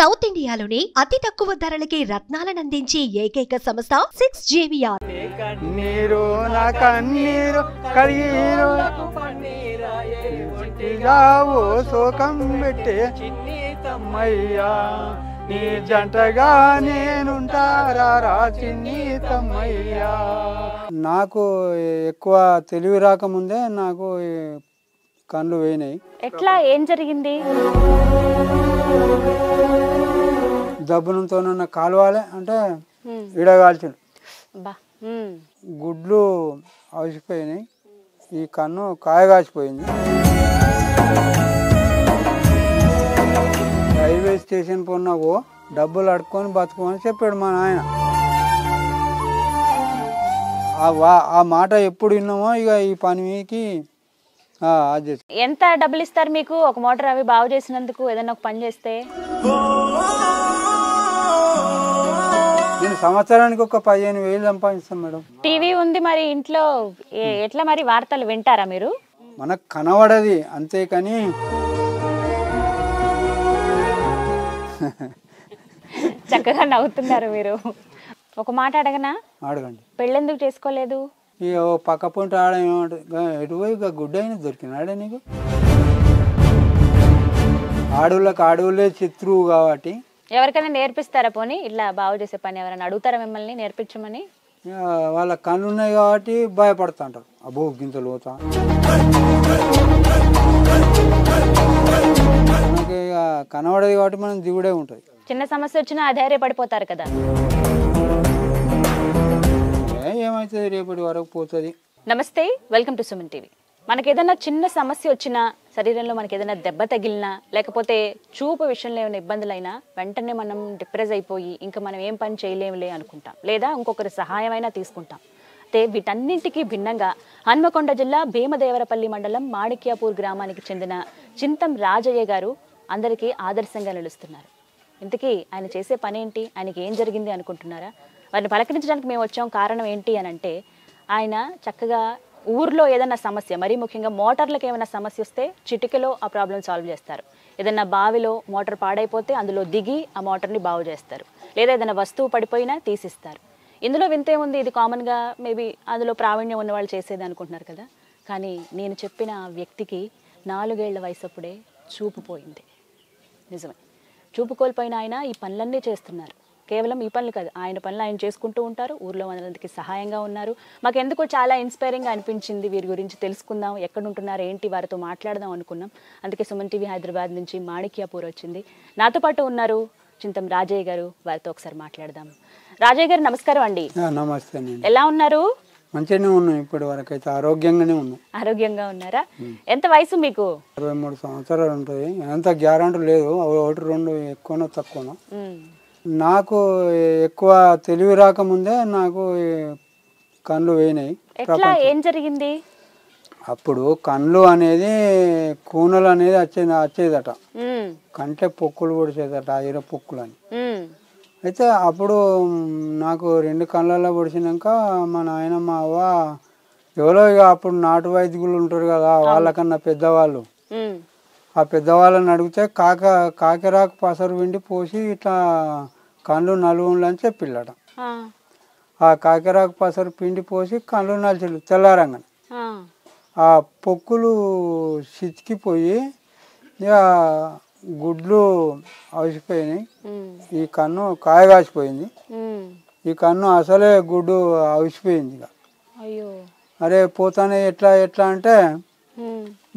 South ఇండియాలోనే అతి తక్కువ ధరలకి రత్నాలను అందించే ఏకైక సంస్థ సిక్స్ జేవిఆర్ నాకు ఎక్కువ తెలివి రాకముందే నాకు కళ్ళు పోయినాయి ఎట్లా ఏం జరిగింది ఉన్న కాలువాలే అంటే ఇడగాల్చిండు గుడ్లు అవసిపోయినాయి ఈ కన్ను కాయగాసిపోయింది రైల్వే స్టేషన్ ఉన్నావు డబ్బులు అడుక్కొని బతుకోమని చెప్పాడు మా నాయన ఆ మాట ఎప్పుడు విన్నామో ఇక ఈ పనికి ఎంత డబ్బులు ఇస్తారు మీకు ఒక మోటార్ అవి బాగు చేసినందుకు ఏదైనా ఒక పని చేస్తే నేను సంవత్సరానికి ఒక పదిహేను వేలు సంపాదిస్తాను మేడం టీవీ ఉంది మరి ఇంట్లో ఏ- ఎట్లా మరి వార్తలు వింటారా మీరు మనకు కనబడది అంతేకాని చక్కగా నవ్వుతున్నారు మీరు ఒక మాట అడగనా అడగండి పెళ్ళెందుకు చేసుకోలేదు ఇక పక్క పొంట ఆడ ఇక గుడ్డ అయినా దొరికినాడే నీకు ఆడవులకు ఆడవులే శత్రువు కాబట్టి ఎవరికైనా నేర్పిస్తారా పోనీ ఇలా బాగు చేసే పని ఎవరైనా అడుగుతారా మిమ్మల్ని నేర్పించమని వాళ్ళ కళ్ళు ఉన్నాయి కాబట్టి భయపడుతుంటారు అబ్బో గింతలు పోతా మనకి కనబడదు కాబట్టి మనం దిగుడే ఉంటుంది చిన్న సమస్య వచ్చినా పడిపోతారు కదా అవుతుంది రేపటి వరకు పోతుంది నమస్తే వెల్కమ్ టు సుమన్ టీవీ మనకి ఏదైనా చిన్న సమస్య వచ్చినా శరీరంలో మనకి ఏదైనా దెబ్బ తగిలినా లేకపోతే చూపు విషయంలో ఏమైనా ఇబ్బందులైనా వెంటనే మనం డిప్రెస్ అయిపోయి ఇంకా మనం ఏం పని చేయలేములే అనుకుంటాం లేదా ఇంకొకరి సహాయమైనా తీసుకుంటాం అయితే వీటన్నింటికీ భిన్నంగా హన్మకొండ జిల్లా భీమదేవరపల్లి మండలం మాణిక్యాపూర్ గ్రామానికి చెందిన చింతం రాజయ్య గారు అందరికీ ఆదర్శంగా నిలుస్తున్నారు ఇంతకీ ఆయన చేసే పనేంటి ఆయనకి ఏం జరిగింది అనుకుంటున్నారా వారిని పలకరించడానికి మేము వచ్చాం కారణం ఏంటి అని అంటే ఆయన చక్కగా ఊర్లో ఏదైనా సమస్య మరీ ముఖ్యంగా మోటార్లకు ఏమైనా సమస్య వస్తే చిటికలో ఆ ప్రాబ్లం సాల్వ్ చేస్తారు ఏదైనా బావిలో మోటార్ పాడైపోతే అందులో దిగి ఆ మోటార్ని బాగు చేస్తారు లేదా ఏదైనా వస్తువు పడిపోయినా తీసిస్తారు ఇందులో వింతే ఉంది ఇది కామన్గా మేబీ అందులో ప్రావీణ్యం ఉన్న వాళ్ళు చేసేది అనుకుంటున్నారు కదా కానీ నేను చెప్పిన ఆ వ్యక్తికి నాలుగేళ్ల వయసు అప్పుడే చూపు పోయింది నిజమే చూపు కోల్పోయిన ఆయన ఈ పనులన్నీ చేస్తున్నారు కేవలం ఈ పనులు కాదు ఆయన పనులు ఆయన చేసుకుంటూ ఉంటారు ఊర్లో మందికి సహాయంగా ఉన్నారు మాకు ఎందుకో చాలా ఇన్స్పైరింగ్గా అనిపించింది వీరి గురించి తెలుసుకుందాం ఎక్కడ ఉంటున్నారు ఏంటి వారితో మాట్లాడదాం అనుకున్నాం అందుకే సుమన్ టీవీ హైదరాబాద్ నుంచి మాణిక్యాపూర్ వచ్చింది నాతో పాటు ఉన్నారు చింతం రాజయ్య గారు వారితో ఒకసారి మాట్లాడదాం రాజయ్య గారు నమస్కారం అండి నమస్తే ఎలా ఉన్నారు మంచిగానే ఉన్నాం ఇప్పటి వరకు అయితే ఆరోగ్యంగానే ఉన్నాం ఆరోగ్యంగా ఉన్నారా ఎంత వయసు మీకు అరవై మూడు సంవత్సరాలు ఉంటాయి ఎంత గ్యారంటీ లేదు ఒకటి రెండు ఎక్కువనో తక్కువనో నాకు ఎక్కువ తెలివి రాకముందే నాకు కండ్లు పోయినాయి ఏం జరిగింది అప్పుడు కండ్లు అనేది కూనలు అనేది వచ్చేది వచ్చేదట కంటే పొక్కులు పొడిచేదట ఇరవై పొక్కులు అని అయితే అప్పుడు నాకు రెండు కళ్ళల్లో పొడిచినాక మా నాయన మా అవ్వ ఎవరో ఇక అప్పుడు నాటు వైద్యులు ఉంటారు కదా వాళ్ళకన్నా పెద్దవాళ్ళు ఆ పెద్దవాళ్ళని అడిగితే కాక కాకిరాకు పసరు విండి పోసి ఇట్లా కళ్ళు నలుగులు అని చెప్పిల్లట ఆ కాకిరాకు పసరు పిండి పోసి కళ్ళు నలిచిల్లు తెల్లారంగా ఆ పొక్కులు చితికిపోయి ఇక గుడ్లు అవిసిపోయినాయి ఈ కన్ను కాయగాసిపోయింది ఈ కన్ను అసలే గుడ్డు అవిసిపోయింది ఇక అరే పోతానే ఎట్లా ఎట్లా అంటే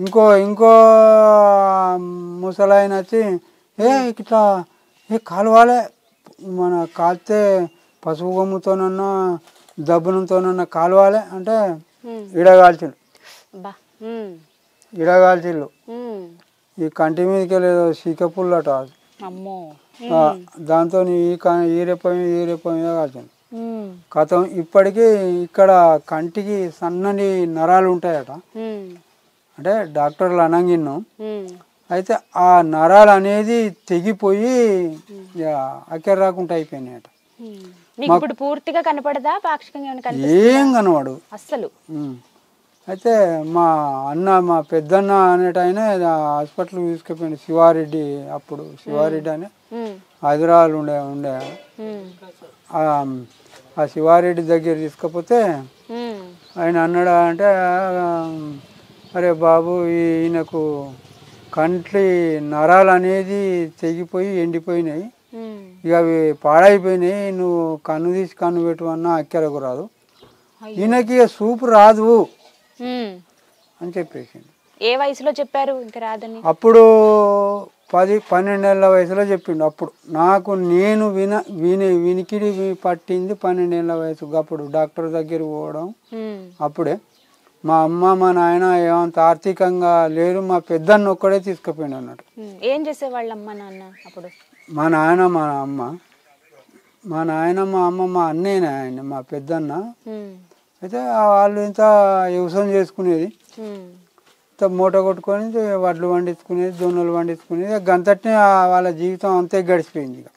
ఇంకో ఇంకో ముసలాయన వచ్చి ఏ ఇట్లా ఏ కాలువాలే మన కాల్తే పసుపు గొమ్ముతోనన్నా దబ్బునంతోనన్నా కాలువాలే అంటే ఇడగాల్చిళ్ళు ఇడగాల్చిళ్ళు ఈ కంటి మీదకి లేదో సీకపుల్లట దాంతో ఈ ఈ రెప్ప ఈ రెప్ప మీద కథం ఇప్పటికీ ఇక్కడ కంటికి సన్నని నరాలు ఉంటాయట అంటే డాక్టర్లు అనంగిన్ను అయితే ఆ నరాలు అనేది తెగిపోయి అక్కడ రాకుండా అయిపోయినాయట పూర్తిగా కనపడదా పాక్షికంగా ఏం కనవాడు అసలు అయితే మా అన్న మా పెద్దన్న అనేట ఆయన హాస్పిటల్ తీసుకుపోయింది శివారెడ్డి అప్పుడు శివారెడ్డి అని హైదరాబాద్ ఉండే ఉండే ఆ శివారెడ్డి దగ్గర తీసుకపోతే ఆయన అన్నాడు అంటే అరే బాబు ఈయనకు కంట్లి నరాలు అనేది తెగిపోయి ఎండిపోయినాయి ఇక అవి పాడైపోయినాయి నువ్వు కన్ను తీసి కన్ను పెట్టువన్నా అక్కెలకు రాదు ఈయనకి సూపు రాదు అని చెప్పేసి ఏ వయసులో చెప్పారు రాదని అప్పుడు పది పన్నెండేళ్ళ వయసులో చెప్పిండు అప్పుడు నాకు నేను విన విని వినికిడి పట్టింది పన్నెండేళ్ల వయసు అప్పుడు డాక్టర్ దగ్గర పోవడం అప్పుడే మా అమ్మ మా నాయన ఏమంత ఆర్థికంగా లేరు మా పెద్దన్న ఒక్కడే తీసుకుపోయిండు అన్నట్టు ఏం చేసేవాళ్ళ అమ్మ నాన్న అప్పుడు మా నాయన మా అమ్మ మా నాయన మా అమ్మ మా అన్నయ్య ఆయన మా పెద్దన్న అయితే వాళ్ళు ఇంత వ్యవసాయం చేసుకునేది ఇంత మూట కొట్టుకొని వడ్లు పండించుకునేది జొన్నలు పండించుకునేది గంతటినే వాళ్ళ జీవితం అంతే గడిచిపోయింది ఇక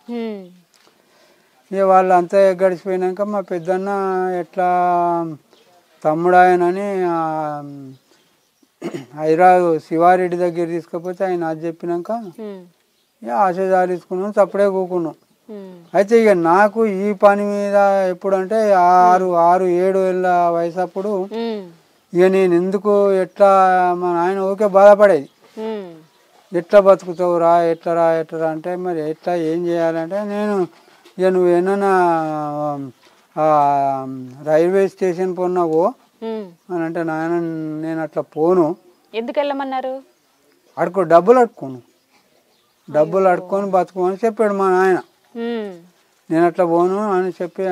ఇక వాళ్ళు అంతే గడిచిపోయినాక మా పెద్దన్న ఎట్లా తమ్ముడు హైదరాబాద్ శివారెడ్డి దగ్గర తీసుకపోతే ఆయన అది చెప్పినాక ఆశ జాలించుకున్నాం తప్పుడే కూకున్నాం అయితే ఇక నాకు ఈ పని మీద ఎప్పుడంటే ఆరు ఆరు ఏడు ఏళ్ళ వయసు అప్పుడు ఇక నేను ఎందుకు ఎట్లా మా నాయన ఓకే బాధపడేది ఎట్లా బతుకుతావు రా ఎట్లా రా ఎట్లా అంటే మరి ఎట్లా ఏం చేయాలంటే నేను ఇక నువ్వు ఏమన్నా రైల్వే స్టేషన్ పోన్నావు అని అంటే నాయన నేను అట్లా పోను ఎందుకు వెళ్ళమన్నారు అడుకో డబ్బులు అడుక్కోను డబ్బులు అడుక్కొని బతుకోమని చెప్పాడు మా నాయన నేను అట్లా పోను అని చెప్పి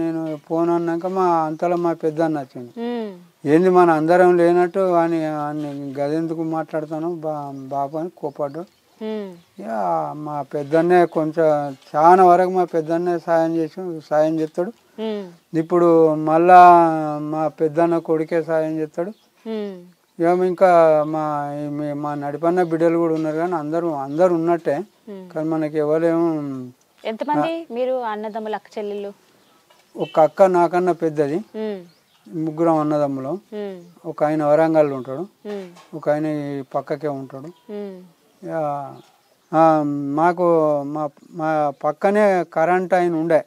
నేను పోను అన్నాక మా అంతలో మా పెద్ద అన్న వచ్చింది ఏంది మన అందరం లేనట్టు అని గదెందుకు మాట్లాడుతాను బా బాబు అని కోపాడు మా పెద్దన్నే కొంచెం చాలా వరకు మా పెద్దన్నే సాయం చేసి సాయం చేస్తాడు ఇప్పుడు మళ్ళా మా పెద్దన్న కొడుకే సాయం చేస్తాడు మేము ఇంకా మా మా నడిపన్న బిడ్డలు కూడా ఉన్నారు కానీ అందరూ అందరు ఉన్నట్టే కానీ మనకి ఎవరేమో ఎంతమంది మీరు అన్నదమ్ములు అక్క చెల్లెళ్ళు ఒక అక్క నాకన్నా పెద్దది ముగ్గురం అన్నదమ్ములు ఒక ఆయన వరంగల్ ఉంటాడు ఒక ఆయన పక్కకే ఉంటాడు మాకు మా మా పక్కనే కరెంట్ ఆయన ఉండే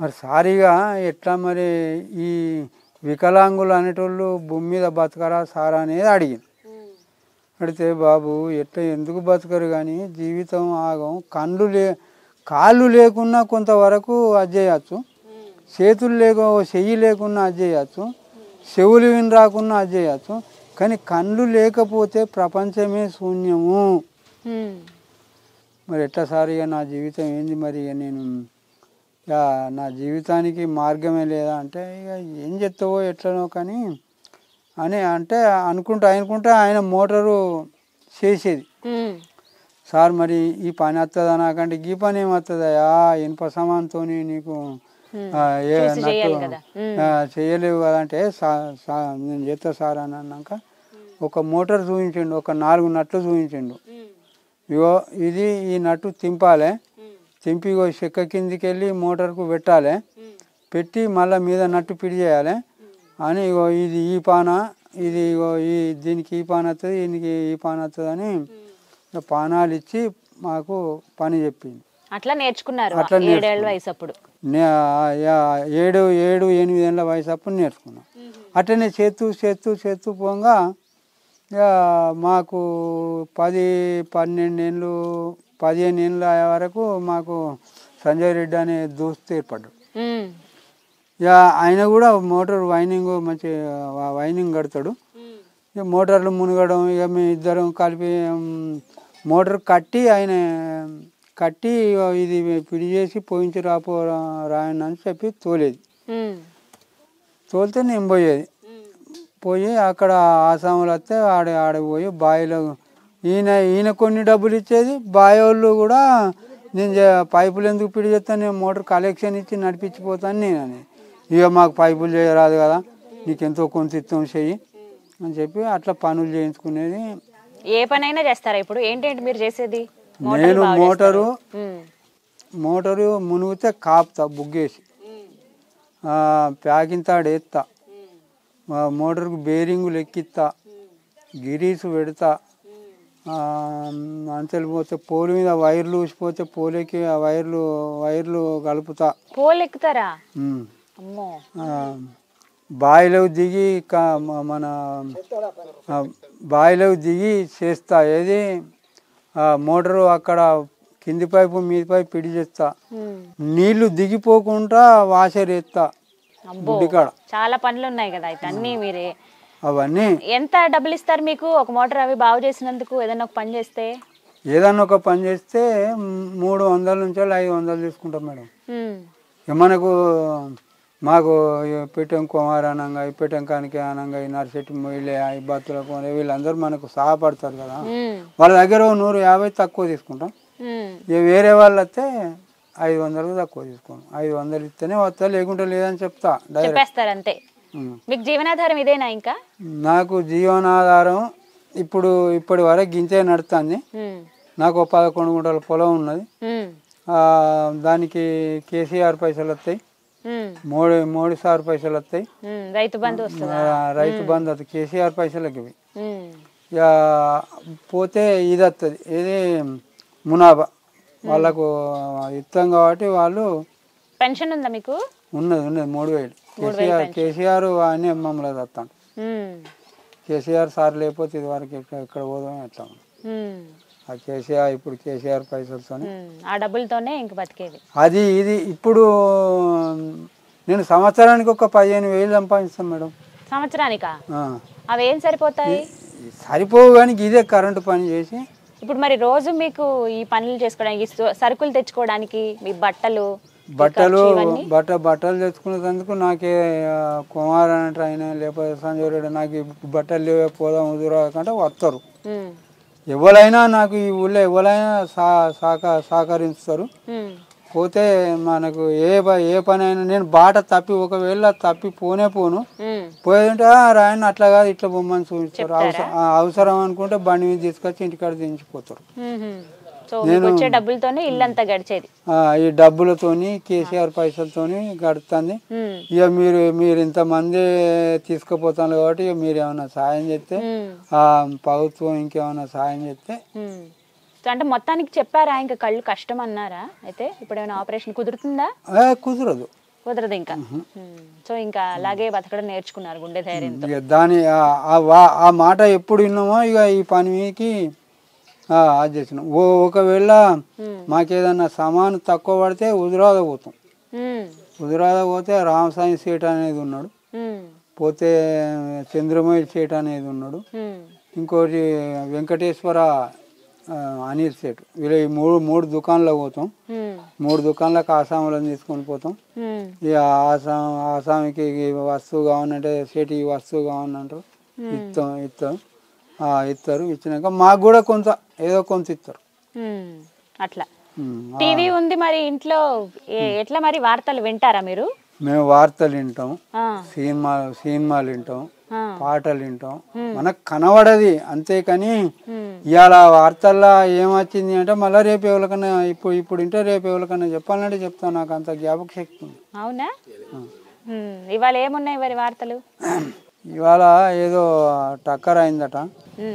మరి సారీగా ఎట్లా మరి ఈ వికలాంగులు అనేటోళ్ళు భూమి మీద బతకరా సారా అనేది అడిగింది అడిగితే బాబు ఎట్లా ఎందుకు బతకరు కానీ జీవితం ఆగం కళ్ళు లే కాళ్ళు లేకున్నా కొంతవరకు అది చేయచ్చు చేతులు లేక చెయ్యి లేకున్నా అది చేయచ్చు చెవులు విని రాకున్నా అది చేయచ్చు కానీ కళ్ళు లేకపోతే ప్రపంచమే శూన్యము మరి ఎట్లా సార్ ఇక నా జీవితం ఏంది మరి ఇక నేను నా జీవితానికి మార్గమే లేదా అంటే ఇక ఏం చెప్తావో ఎట్లనో కానీ అని అంటే అనుకుంటా అనుకుంటే ఆయన మోటారు చేసేది సార్ మరి ఈ పని వస్తుందా నాకంటే ఈ పని ఏం ఇనుప సమాన్తో నీకు చేయలేవు కదా అంటే నేను చేస్తా సార్ అని అన్నాక ఒక మోటార్ చూపించిండు ఒక నాలుగు నట్లు చూపించిండు ఇగో ఇది ఈ నట్టు తింపాలి తింపి ఇగో చెక్క కిందికి వెళ్ళి మోటార్కు పెట్టాలి పెట్టి మళ్ళీ మీద నట్టు పిడి చేయాలి అని ఇగో ఇది ఈ పాన ఇది ఇగో ఈ దీనికి ఈ పాన వస్తుంది దీనికి ఈ పాన వస్తుంది అని పానాలు ఇచ్చి మాకు పని చెప్పింది అట్లా నేర్చుకున్నారు అట్లా ఏడేళ్ళ వయసు అప్పుడు ఏడు ఏడు ఎనిమిది ఏళ్ళ వయసు అప్పుడు నేర్చుకున్నాం అట్లనే చేతు చేతు చేతు పోగా మాకు పది పన్నెండు ఏళ్ళు పదిహేను ఏళ్ళు అయ్యే వరకు మాకు సంజయ్ రెడ్డి అనే దోస్తు ఏర్పడ్డు ఇక ఆయన కూడా మోటార్ వైనింగ్ మంచి వైనింగ్ కడతాడు ఇక మోటార్లు మునగడం ఇక మేము ఇద్దరం కలిపి మోటార్ కట్టి ఆయన కట్టి ఇది పిడి చేసి పోయించి రాపో రాయనని చెప్పి తోలేది తోలితే నేను పోయేది పోయి అక్కడ ఆసాములు వస్తే ఆడ పోయి బావిలో ఈయన ఈయన కొన్ని డబ్బులు ఇచ్చేది బావి వాళ్ళు కూడా నేను పైపులు ఎందుకు పిడి చేస్తాను నేను మోటార్ కలెక్షన్ ఇచ్చి నడిపించిపోతాను నేను అని ఇక మాకు పైపులు చేయరాదు కదా నీకు ఎంతో కొంత ఇత్తం చెయ్యి అని చెప్పి అట్లా పనులు చేయించుకునేది ఏ పనైనా చేస్తారా ఇప్పుడు ఏంటంటే మీరు చేసేది నేను మోటారు మోటారు మునిగితే కాపుతా బుగ్గేసి ప్యాకింగ్ తాడు ఎత్తా మా మోటార్కు బేరింగ్లు ఎక్కిస్తా గిరీస్ పెడతా అంచెలు పోతే పోలు మీద వైర్లు ఊసిపోతే పోలేకి ఆ వైర్లు వైర్లు కలుపుతా పోలు ఎక్కుతారా దిగి మన బాయిలో దిగి చేస్తా ఏది మోటారు అక్కడ కింది పైపు మీద పైపు పిడి చేస్తా నీళ్లు దిగిపోకుండా వాషర్ ఎత్తా చాలా పనులు ఉన్నాయి కదా అయితే అన్ని మీరే అవన్నీ ఎంత డబ్బులు ఇస్తారు మీకు ఒక మోటార్ అవి బాగు చేసినందుకు ఏదైనా ఒక పని చేస్తే ఏదన్నా ఒక పని చేస్తే మూడు వందల నుంచి ఐదు వందలు తీసుకుంటాం మేడం మనకు మాకు పెట్టం కుమార్ అనంగా పెట్టం కానికి అనంగా ఈ నర్సెట్టి మొయిలే ఈ బతుల కొనే వీళ్ళందరూ మనకు సహాయపడతారు కదా వాళ్ళ దగ్గర నూరు యాభై తక్కువ తీసుకుంటాం వేరే వాళ్ళు అయితే ఐదు వందలు తక్కువ తీసుకోను ఐదు వందలు ఇస్తేనే వస్తా లేకుంటే లేదని చెప్తా డైరెక్ట్ అంతే మీకు జీవనాధారం ఇదేనా ఇంకా నాకు జీవనాధారం ఇప్పుడు ఇప్పటి వరకు గింజే నడుస్తుంది నాకు పదకొండు గుంటల పొలం ఉన్నది దానికి కేసీఆర్ పైసలు వస్తాయి మోడీ మోడీ సార్ పైసలు వస్తాయి రైతు బంధు రైతు బంధు వస్తాయి కేసీఆర్ పైసలకి ఇక పోతే ఇది వస్తుంది ఇది మునాభా వాళ్ళకు ఇస్తాం కాబట్టి వాళ్ళు పెన్షన్ ఉందా మీకు ఉన్నది ఉన్నది మూడు వేలు కేసీఆర్ కేసీఆర్ అని మమ్మల్ని వస్తాను కేసీఆర్ సార్ లేకపోతే ఇది వరకు ఇక్కడ పోదాం ఎట్లా ఆ కేసీఆర్ ఇప్పుడు కేసీఆర్ పైసలతో ఆ డబ్బులతోనే ఇంక బతికేది అది ఇది ఇప్పుడు నేను సంవత్సరానికి ఒక పదిహేను వేలు సంపాదిస్తాను మేడం సంవత్సరానికా అవి ఏం సరిపోతాయి సరిపోవు కానీ ఇదే కరెంటు పని చేసి ఇప్పుడు మరి రోజు మీకు ఈ పనులు చేసుకోవడానికి సరుకులు తెచ్చుకోవడానికి మీ బట్టలు బట్టలు బట్ట బట్టలు తెచ్చుకునేందుకు నాకే కుమార్ అంటే ఆయన లేకపోతే సంజయ్ నాకు బట్టలు లేవే పోదాం ఎదురాకంటే వస్తారు ఎవరైనా నాకు ఈ ఊళ్ళో ఎవరైనా సహకరిస్తారు పోతే మనకు ఏ ఏ పని అయినా నేను బాట తప్పి ఒకవేళ తప్పి పోనే పోను పోయేదంటే రాయన్ అట్లా కాదు ఇట్లా బొమ్మని చూపిస్తారు అవసరం అనుకుంటే బండి మీద తీసుకొచ్చి ఇంటికాడ దించిపోతారు నేను ఈ డబ్బులతోని కేసీఆర్ పైసలతోని గడుపుతుంది ఇక మీరు మీరు ఇంతమంది తీసుకుపోతాను కాబట్టి ఇక మీరు ఏమైనా సాయం చేస్తే ప్రభుత్వం ఇంకేమైనా సాయం చేస్తే అంటే మొత్తానికి చెప్పారా ఇంకా కళ్ళు కష్టం అన్నారా అయితే ఇప్పుడు ఏమైనా ఆపరేషన్ కుదురుతుందా కుదరదు కుదరదు ఇంకా సో ఇంకా అలాగే బతకడం నేర్చుకున్నారు గుండె ధైర్యం దాని ఆ మాట ఎప్పుడు విన్నామో ఇక ఈ పనికి అది ఓ ఒకవేళ మాకేదన్నా సమానం తక్కువ పడితే ఉదురాద పోతాం ఉదురాద పోతే రామసాయి సీట్ అనేది ఉన్నాడు పోతే చంద్రమయ్య సీట్ అనేది ఉన్నాడు ఇంకోటి వెంకటేశ్వర అనిల్ సేట్ వీళ్ళు ఈ మూడు మూడు దుకాణాలకు పోతాం మూడు దుకాణాలకు ఆసాములను తీసుకొని పోతాం ఇక ఆసాం ఆసామికి వస్తువు కావాలంటే సేటు ఈ వస్తువు కావాలంటారు ఇస్తాం ఇస్తాం ఇస్తారు ఇచ్చినాక మాకు కూడా కొంత ఏదో కొంత ఇస్తారు అట్లా టీవీ ఉంది మరి ఇంట్లో ఎట్లా మరి వార్తలు వింటారా మీరు మేము వార్తలు వింటాం సినిమా సినిమాలు వింటాం పాటలు వింటాం మనకు కనబడది అంతేకాని ఇవాళ వార్తల్లో ఏమొచ్చింది అంటే మళ్ళీ రేపు ఎవరికన్నా ఇప్పుడు ఇప్పుడు ఇంటే రేపు ఎవరికన్నా చెప్పాలంటే చెప్తాను నాకు అంత జ్ఞాపక శక్తి అవునా ఇవాళ ఏమున్నాయి మరి వార్తలు ఇవాళ ఏదో టక్కర్ అయిందట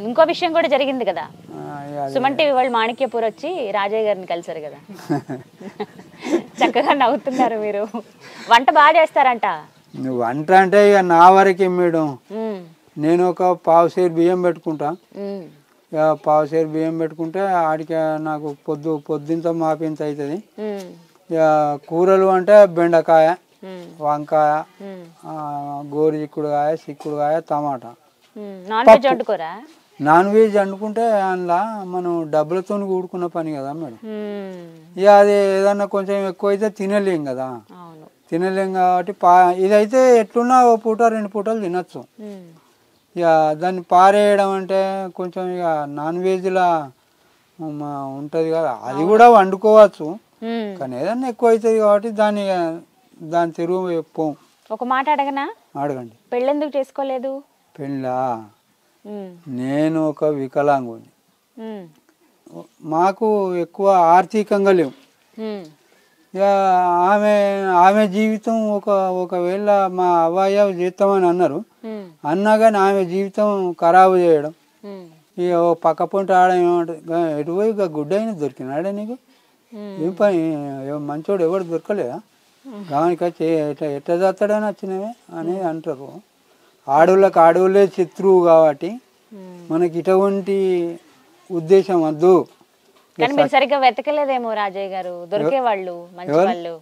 ఇంకో విషయం కూడా జరిగింది కదా సుమన్ టీవీ వాళ్ళు మాణిక్యపూర్ వచ్చి రాజయ్య గారిని కలిసారు కదా చక్కగా నవ్వుతున్నారు మీరు వంట బాగా చేస్తారంట నువ్వు వంట అంటే ఇక నా వరకే మేడం నేను ఒక పావు సేరు బియ్యం పెట్టుకుంటా ఇక పావు సేరు బియ్యం పెట్టుకుంటే ఆడికి నాకు పొద్దు పొద్దుంత మాపింత అవుతుంది ఇక కూరలు అంటే బెండకాయ వంకాయ గోరు చిక్కుడుకాయ చిక్కుడుకాయ టమాటా నాన్ వెజ్ వండుకుంటే అందులో మనం డబ్బులతో కూడుకున్న పని కదా మేడం ఇక అది ఏదన్నా కొంచెం ఎక్కువ అయితే తినలేం కదా తినలేం కాబట్టి పా ఇదైతే ఎట్లున్నా ఓ పూట రెండు పూటలు తినచ్చు ఇక దాన్ని పారేయడం అంటే కొంచెం ఇక నాన్ వెజ్లా ఉంటుంది కదా అది కూడా వండుకోవచ్చు కానీ ఏదన్నా ఎక్కువ అవుతుంది కాబట్టి దాన్ని దాని తిరుగు పోం ఒక మాట అడగనా అడగండి ఎందుకు చేసుకోలేదు పెళ్ళా నేను ఒక వికలాంగుని మాకు ఎక్కువ ఆర్థికంగా లేవు ఇక ఆమె ఆమె జీవితం ఒక ఒకవేళ మా అవ్వాయ జీవితం అని అన్నారు అన్నా కానీ ఆమె జీవితం ఖరాబు చేయడం ఇక పక్క పొంట ఆడడం ఏమంటే ఎటు గుడ్డ అయినా దొరికినాడే నీకు ఏం పని మంచోడు ఎవడు దొరకలేదా దానికి వచ్చి ఎట్లా ఎట్లా చేస్తాడని వచ్చినవే అని అంటారు ఆడవులకు ఆడవులే శత్రువు కాబట్టి మనకి ఇటువంటి ఉద్దేశం వద్దు కానీ మీరు సరిగ్గా వెతకలేదేమో రాజయ్య గారు దొరికేవాళ్ళు మంచి వాళ్ళు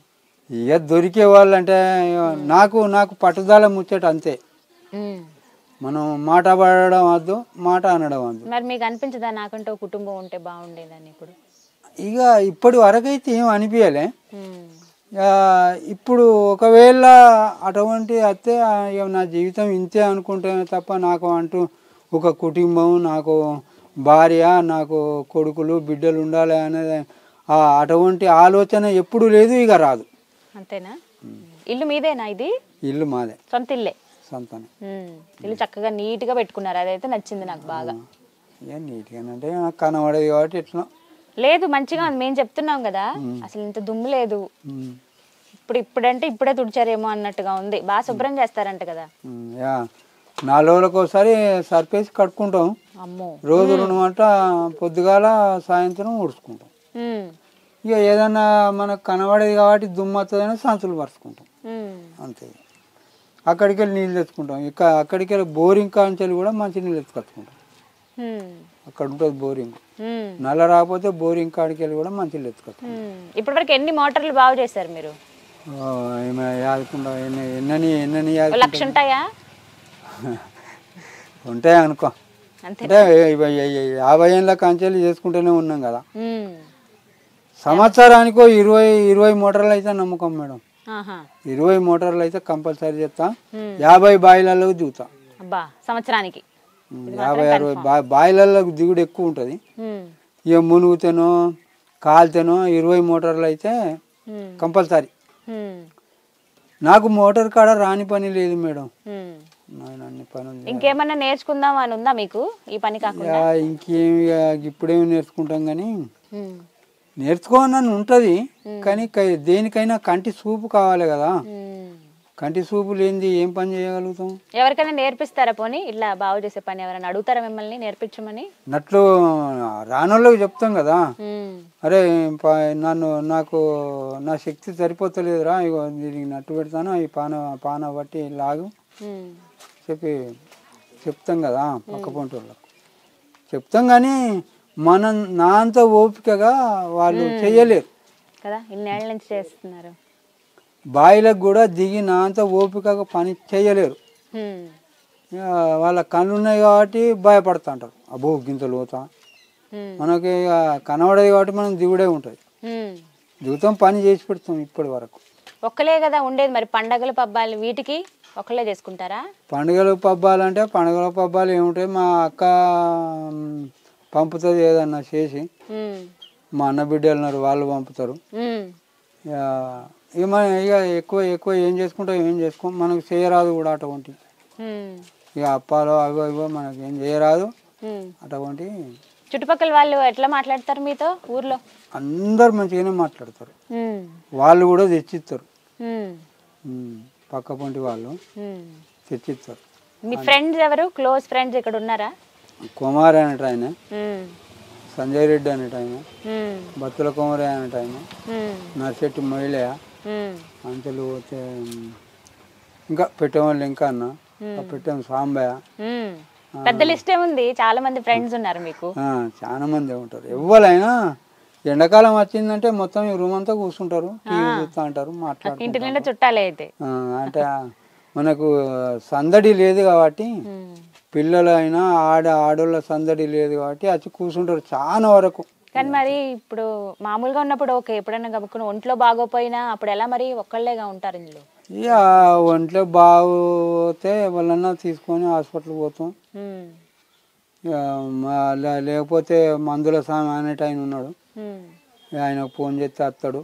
ఇక దొరికేవాళ్ళు అంటే hmm. నాకు నాకు పట్టుదల ముచ్చట అంతే hmm. మనం మాట పడడం వద్దు మాట అనడం వద్దు మరి మీకు అనిపించదా నాకంటే కుటుంబం ఉంటే బాగుండేదని ఇప్పుడు ఇక ఇప్పటి వరకు అయితే ఏం అనిపించలే hmm. ఇప్పుడు ఒకవేళ అటువంటి అత్తే నా జీవితం ఇంతే అనుకుంటే తప్ప నాకు అంటూ ఒక కుటుంబం నాకు భార్య నాకు కొడుకులు బిడ్డలు ఉండాలి అనేది అటువంటి ఆలోచన ఎప్పుడు లేదు ఇక రాదు అంతేనా ఇల్లు మీదేనా ఇది ఇల్లు మాదే సొంత ఇల్లే సొంత ఇల్లు చక్కగా నీట్గా పెట్టుకున్నారు అదైతే నచ్చింది నాకు బాగా నీట్గానంటే కనబడేది కాబట్టి ఇట్లా లేదు మంచిగా ఉంది మేము చెప్తున్నాం కదా అసలు ఇంత దుమ్ము లేదు ఇప్పుడు ఇప్పుడంటే ఇప్పుడే తుడిచారేమో అన్నట్టుగా ఉంది బాగా శుభ్రం చేస్తారంట కదా నాలుగు రోజులకు ఒకసారి సర్పేసి కట్టుకుంటాం రోజు రెండు మంట పొద్దుగాల సాయంత్రం ఉడుచుకుంటాం ఇక ఏదన్నా మనకు కనబడేది కాబట్టి దుమ్మత్తదైనా సంచులు పరుచుకుంటాం అంతే అక్కడికి వెళ్ళి నీళ్ళు తెచ్చుకుంటాం ఇక అక్కడికి వెళ్ళి బోరింగ్ కాంచెలు కూడా మంచి నీళ్ళు కట్టుకుంటాం అక్కడ ఉంటుంది బోరింగ్ నల్ల రాకపోతే బోరింగ్ కాడికి వెళ్ళి కూడా మంచి నీళ్ళు ఎత్తుకొచ్చుకుంటాం ఇప్పటి వరకు ఎన్ని మోటార్లు బాగు చేశారు మీరు ఏమైనా ఎన్నని ఎన్నని లక్ష ఉంటాయా ఉంటాయి అనుకో అంటే యాభై ఏళ్ళ కంచెలు చేసుకుంటూనే ఉన్నాం కదా సంవత్సరానికో ఇరవై ఇరవై మోటార్లు అయితే నమ్మకం మేడం ఇరవై మోటార్లు అయితే కంపల్సరీ చెప్తా యాభై బాయిలలో దిగుతా సంవత్సరానికి యాభై అరవై బాయిలలో దిగుడు ఎక్కువ ఉంటుంది ఇక మునుగుతేనో కాలితేనో ఇరవై మోటార్లు అయితే కంపల్సరీ నాకు మోటార్ కాడ రాని పని లేదు మేడం ఇంకేమన్నా నేర్చుకుందాం అని ఉందా మీకు ఈ పని కాకుండా ఇంకేం ఇప్పుడేమి నేర్చుకుంటాం కానీ నేర్చుకోనని ఉంటుంది కానీ దేనికైనా కంటి చూపు కావాలి కదా కంటి చూపు లేనిది ఏం పని చేయగలుగుతాం ఎవరికైనా నేర్పిస్తారా పోనీ ఇలా బాగు చేసే పని ఎవరైనా అడుగుతారా మిమ్మల్ని నేర్పించమని నట్లు రానోళ్ళకి చెప్తాం కదా అరే నన్ను నాకు నా శక్తి సరిపోతలేదురా ఇగో దీనికి నట్టు పెడతాను ఈ పాన పాన బట్టి లాగు చెప్పి చెప్తాం కదా పక్క పంట వాళ్ళకు చెప్తాం కానీ మనం నా అంత ఓపికగా వాళ్ళు చేయలేరు కదా బాయిలకు కూడా దిగి నా అంత ఓపికగా పని చేయలేరు వాళ్ళ కళ్ళు ఉన్నాయి కాబట్టి భయపడతా అంటారు అబ్బో గింత లోత మనకి కనబడదు కాబట్టి మనం దిగుడే ఉంటుంది దిగుతాం పని చేసి పెడతాం ఇప్పటి వరకు ఒక్కలే కదా ఉండేది మరి పండగలు పబ్బాలు వీటికి ఒకళ్ళే చేసుకుంటారా పండుగలు పబ్బాలు అంటే పండుగల పబ్బాలు ఏముంటాయి మా అక్క పంపుతుంది ఏదన్నా చేసి మా అన్న బిడ్డలు ఉన్నారు వాళ్ళు పంపుతారు ఇక మనం ఇక ఎక్కువ ఎక్కువ ఏం చేసుకుంటాం ఏం చేసుకో మనకు చేయరాదు కూడా అటువంటి ఇక అప్పాలో అగో ఇగో మనకి ఏం చేయరాదు అటువంటి చుట్టుపక్కల వాళ్ళు ఎట్లా మాట్లాడతారు మీతో ఊర్లో అందరు మంచిగానే మాట్లాడతారు వాళ్ళు కూడా తెచ్చిస్తారు పక్క పొంటి వాళ్ళు తెచ్చిస్తారు మీ ఫ్రెండ్స్ ఎవరు క్లోజ్ ఫ్రెండ్స్ ఇక్కడ ఉన్నారా కుమార్ అనేట ఆయన సంజయ్ రెడ్డి అనేట ఆయన బత్తుల కుమారి అనేట ఆయన నర్సెట్టి మహిళ అంతలు ఇంకా పెట్టేవాళ్ళు ఇంకా అన్న పెట్టాం సాంబయ్య పెద్ద లిస్ట్ ఉంది చాలా మంది ఫ్రెండ్స్ ఉన్నారు మీకు చాలా మంది ఉంటారు ఎవరైనా ఎండాకాలం వచ్చిందంటే మొత్తం ఈ రూమ్ అంతా కూర్చుంటారు టీవీ చూస్తా అంటారు మాట్లాడుతుంటారు చుట్టాలే అయితే అంటే మనకు సందడి లేదు కాబట్టి పిల్లలైనా ఆడ ఆడోళ్ళ సందడి లేదు కాబట్టి వచ్చి కూర్చుంటారు చాలా వరకు కానీ మరి ఇప్పుడు మామూలుగా ఉన్నప్పుడు ఓకే ఎప్పుడైనా కప్పుకుని ఒంట్లో బాగోపోయినా అప్పుడు ఎలా మరి ఒక్కళ్ళేగా ఉంటారు ఇందులో ఇక ఒంట్లో బాగోతే వాళ్ళన్నా తీసుకొని హాస్పిటల్ పోతాం లేకపోతే మందుల సామాన్ ఆయన ఉన్నాడు ఆయన ఫోన్ చేస్తే వస్తాడు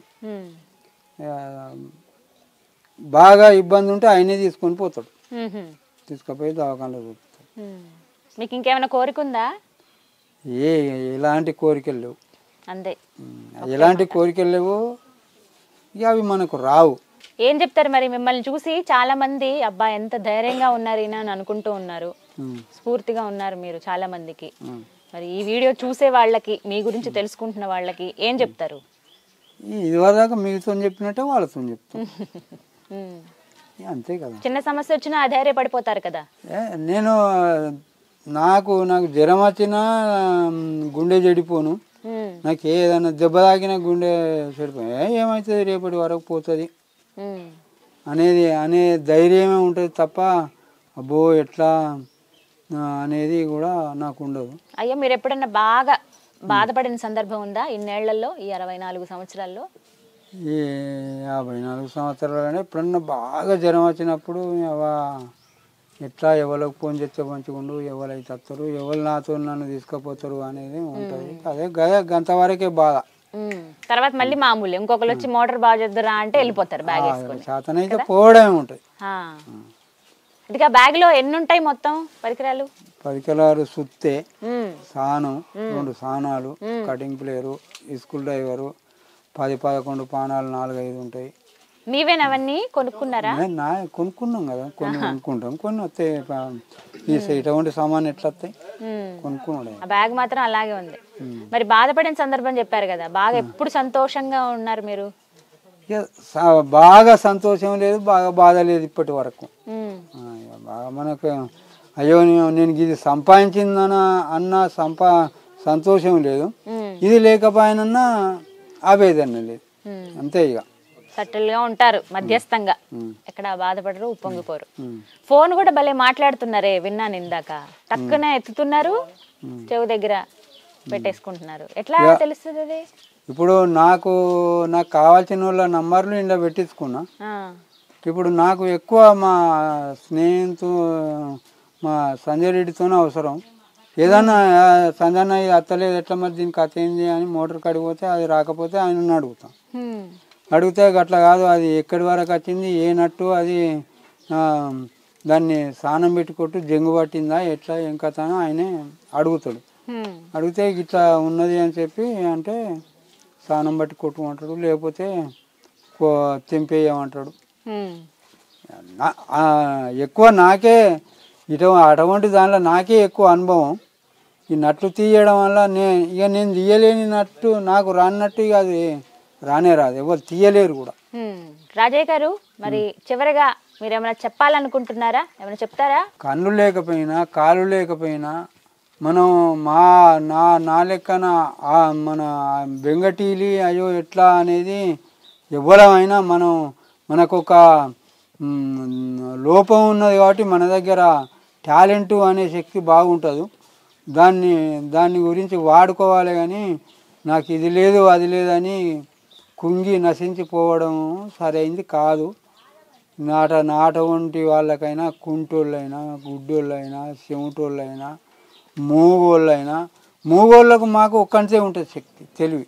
బాగా ఇబ్బంది ఉంటే ఆయనే తీసుకొని పోతాడు తీసుకుపోయి దవాఖానలో చూపుతాడు మీకు ఇంకేమైనా కోరిక ఉందా ఏ ఎలాంటి కోరికలు లేవు అంతే ఎలాంటి కోరికలు లేవు ఇక అవి మనకు రావు ఏం చెప్తారు మరి మిమ్మల్ని చూసి చాలా మంది అబ్బా ఎంత ధైర్యంగా ఉన్నారు అని అనుకుంటూ ఉన్నారు స్ఫూర్తిగా ఉన్నారు మీరు చాలా మందికి మరి ఈ వీడియో చూసే వాళ్ళకి మీ గురించి తెలుసుకుంటున్న వాళ్ళకి ఏం చెప్తారు ఇదివరదాకా మీతో చెప్పినట్టే వాళ్ళతో చెప్తాం అంతే కదా చిన్న సమస్య వచ్చినా పడిపోతారు కదా నేను నాకు నాకు జ్వరం వచ్చినా గుండె చెడిపోను నాకు ఏదైనా దెబ్బ తాకినా గుండె చెడిపోయి ఏమవుతుంది రేపటి వరకు పోతుంది అనేది అనే ధైర్యమే ఉంటుంది తప్ప అబ్బో ఎట్లా అనేది కూడా నాకు ఉండదు అయ్యా మీరు ఎప్పుడన్నా బాగా బాధపడిన సందర్భం ఉందా ఇన్నేళ్లలో ఈ అరవై నాలుగు సంవత్సరాల్లో ఈ యాభై నాలుగు సంవత్సరాలనే ఎప్పుడన్నా బాగా జ్వరం వచ్చినప్పుడు ఎట్లా ఎవరికి ఫోన్ చేస్తే మంచిగుండు ఎవరైతే వస్తారు ఎవరు నాతో నన్ను తీసుకుపోతారు అనేది ఉంటుంది అదే గదే గంత వరకే బాధ తర్వాత మళ్ళీ మామూలు ఇంకొకరు వచ్చి మోటార్ బాగా చేద్దరా అంటే వెళ్ళిపోతారు బ్యాగ్ శాతం అయితే పోవడమే ఉంటుంది అంటే ఆ బ్యాగ్ లో ఎన్ని ఉంటాయి మొత్తం పరికరాలు పరికరాలు సుత్తే సాను రెండు సానాలు కటింగ్ ప్లేయరు స్కూల్ డ్రైవరు పది పదకొండు పానాలు నాలుగు ఐదు ఉంటాయి మీవేనా కొనుక్కున్నారా కొనుక్కున్నాం కదా కొన్ని కొనుక్కుంటాం కొన్ని వస్తాయి ఇటువంటి సామాన్ ఎట్లా వస్తాయి కొనుక్కున్నాడు బ్యాగ్ మాత్రం అలాగే ఉంది మరి బాధపడిన సందర్భం చెప్పారు కదా బాగా ఎప్పుడు సంతోషంగా ఉన్నారు మీరు బాగా సంతోషం లేదు బాగా బాధ లేదు ఇప్పటి వరకు బాగా మనకు అయ్యో నేను ఇది సంపాదించిందన అన్న సంపా సంతోషం లేదు ఇది లేకపోయినన్నా ఆవేదన లేదు అంతే ఇక సటిల్గా ఉంటారు మధ్యస్థంగా ఎక్కడ బాధపడరు ఉప్పొంగిపోరు ఫోన్ కూడా భలే మాట్లాడుతున్నారే విన్నాను ఇందాక తక్కువ ఎత్తుతున్నారు చెవు దగ్గర పెట్టేసుకుంటున్నారు ఎట్లా తెలుస్తుంది ఇప్పుడు నాకు నాకు కావాల్సిన వాళ్ళ నంబర్లు ఇంట్లో పెట్టించుకున్నా ఇప్పుడు నాకు ఎక్కువ మా స్నేహితు మా సంజయ్ రెడ్డితోనే అవసరం ఏదన్నా సంజన్న ఇది అత్తలేదు ఎట్లా మరి దీనికి అత్త ఏంది అని మోటార్ కడిగిపోతే అది రాకపోతే ఆయన అడుగుతాం అడిగితే అట్లా కాదు అది ఎక్కడి వరకు వచ్చింది ఏ నట్టు అది దాన్ని స్నానం పెట్టుకుంటూ జంగు పట్టిందా ఎట్లా ఏం కథనో ఆయనే అడుగుతాడు అడిగితే ఇట్లా ఉన్నది అని చెప్పి అంటే స్థానం బట్టి కొట్టుకుంటాడు లేకపోతే తెంపేయమంటాడు ఎక్కువ నాకే ఇట అటువంటి దానిలో నాకే ఎక్కువ అనుభవం ఈ నట్లు తీయడం వల్ల నేను ఇక నేను తీయలేని నట్టు నాకు రానట్టు ఇక అది రానే రాదు ఎవరు తీయలేరు కూడా రాజయ్య గారు మరి చివరిగా మీరు ఏమైనా చెప్పాలనుకుంటున్నారా ఏమైనా చెప్తారా కన్ను లేకపోయినా కాలు లేకపోయినా మనం మా నా నా లెక్కన మన బెంగటీలి అయ్యో ఎట్లా అనేది ఎవరమైనా మనం మనకొక లోపం ఉన్నది కాబట్టి మన దగ్గర టాలెంట్ అనే శక్తి బాగుంటుంది దాన్ని దాన్ని గురించి వాడుకోవాలి కానీ నాకు ఇది లేదు అది లేదని కుంగి నశించిపోవడం సరైంది కాదు నాట నాట వంటి వాళ్ళకైనా కుంటోళ్ళైనా గుడ్డోళ్ళైనా చెమటోళ్ళైనా అయినా మూగోళ్ళకు మాకు ఒక్కంటే ఉంటుంది శక్తి తెలివి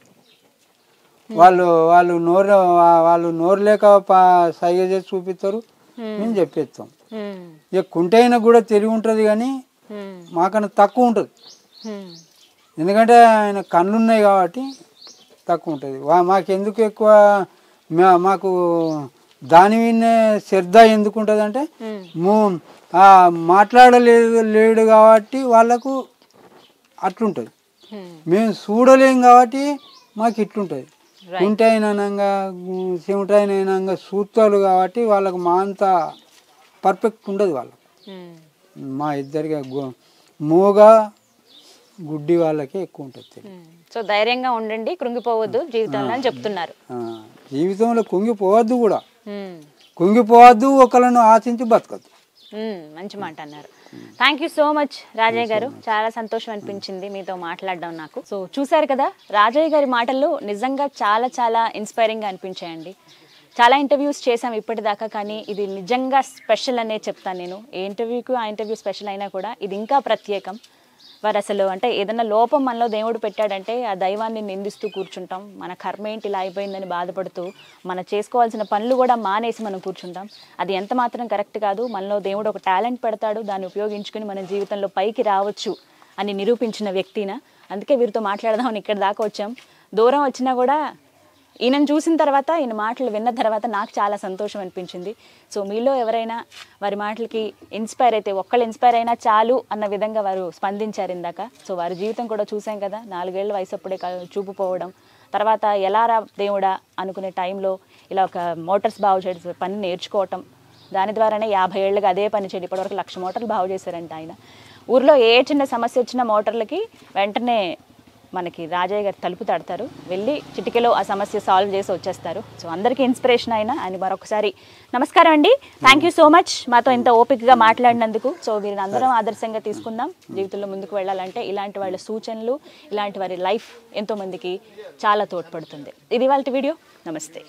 వాళ్ళు వాళ్ళు నోరు వాళ్ళు నోరు లేక సైగ చేసి చూపిస్తారు మేము చెప్పేస్తాం ఇక కుంటైనా కూడా తెలివి ఉంటుంది కానీ మాకన్నా తక్కువ ఉంటుంది ఎందుకంటే ఆయన కళ్ళు ఉన్నాయి కాబట్టి తక్కువ ఉంటుంది మాకెందుకు ఎక్కువ మాకు దాని మీద శ్రద్ధ ఎందుకు ఉంటుంది అంటే మాట్లాడలేదు లేడు కాబట్టి వాళ్ళకు అట్లుంటుంది మేము చూడలేం కాబట్టి మాకు ఇట్లుంటుంది గుంటైననంగా సిమిటైనా సూత్రాలు కాబట్టి వాళ్ళకు మా అంత పర్ఫెక్ట్ ఉండదు వాళ్ళకు మా ఇద్దరికి మోగ గుడ్డి వాళ్ళకే ఎక్కువ ఉంటుంది సో ధైర్యంగా ఉండండి కృంగిపోవద్దు జీవితంలో అని చెప్తున్నారు జీవితంలో కుంగిపోవద్దు కూడా కుంగిపోవద్దు ఒకళ్ళను ఆశించి బతకద్దు మంచి మాట అన్నారు thank you so much Rajaiah గారు చాలా సంతోషం అనిపించింది మీతో మాట్లాడడం నాకు సో చూసారు కదా రాజయ్య గారి మాటల్లో నిజంగా చాలా చాలా ఇన్స్పైరింగ్గా అనిపించాయండి చాలా ఇంటర్వ్యూస్ చేశాం ఇప్పటిదాకా కానీ ఇది నిజంగా స్పెషల్ అనే చెప్తాను నేను ఏ ఇంటర్వ్యూకి ఆ ఇంటర్వ్యూ స్పెషల్ అయినా కూడా ఇది ఇంకా ప్రత్యేకం వారు అసలు అంటే ఏదైనా లోపం మనలో దేవుడు పెట్టాడంటే ఆ దైవాన్ని నిందిస్తూ కూర్చుంటాం మన కర్మ ఏంటి ఇలా అయిపోయిందని బాధపడుతూ మనం చేసుకోవాల్సిన పనులు కూడా మానేసి మనం కూర్చుంటాం అది ఎంత మాత్రం కరెక్ట్ కాదు మనలో దేవుడు ఒక టాలెంట్ పెడతాడు దాన్ని ఉపయోగించుకుని మన జీవితంలో పైకి రావచ్చు అని నిరూపించిన వ్యక్తిన అందుకే వీరితో మాట్లాడదామని ఇక్కడ దాకా వచ్చాం దూరం వచ్చినా కూడా ఈయనను చూసిన తర్వాత ఈయన మాటలు విన్న తర్వాత నాకు చాలా సంతోషం అనిపించింది సో మీలో ఎవరైనా వారి మాటలకి ఇన్స్పైర్ అయితే ఒక్కళ్ళు ఇన్స్పైర్ అయినా చాలు అన్న విధంగా వారు స్పందించారు ఇందాక సో వారి జీవితం కూడా చూసాం కదా నాలుగేళ్ల వయసు అప్పుడే చూపు పోవడం తర్వాత ఎలా రా దేవుడా అనుకునే టైంలో ఇలా ఒక మోటార్స్ బాగు చేసే పని నేర్చుకోవటం దాని ద్వారానే యాభై ఏళ్ళుగా అదే పని చేయడం ఇప్పటివరకు లక్ష మోటార్లు బాగు చేశారంట ఆయన ఊర్లో ఏ చిన్న సమస్య వచ్చిన మోటార్లకి వెంటనే మనకి రాజయ్య గారు తలుపు తడతారు వెళ్ళి చిటికెలో ఆ సమస్య సాల్వ్ చేసి వచ్చేస్తారు సో అందరికీ ఇన్స్పిరేషన్ అయినా అని మరొకసారి నమస్కారం అండి థ్యాంక్ యూ సో మచ్ మాతో ఇంత ఓపికగా మాట్లాడినందుకు సో వీరిని అందరం ఆదర్శంగా తీసుకుందాం జీవితంలో ముందుకు వెళ్ళాలంటే ఇలాంటి వాళ్ళ సూచనలు ఇలాంటి వారి లైఫ్ ఎంతోమందికి చాలా తోడ్పడుతుంది ఇది వాళ్ళ వీడియో నమస్తే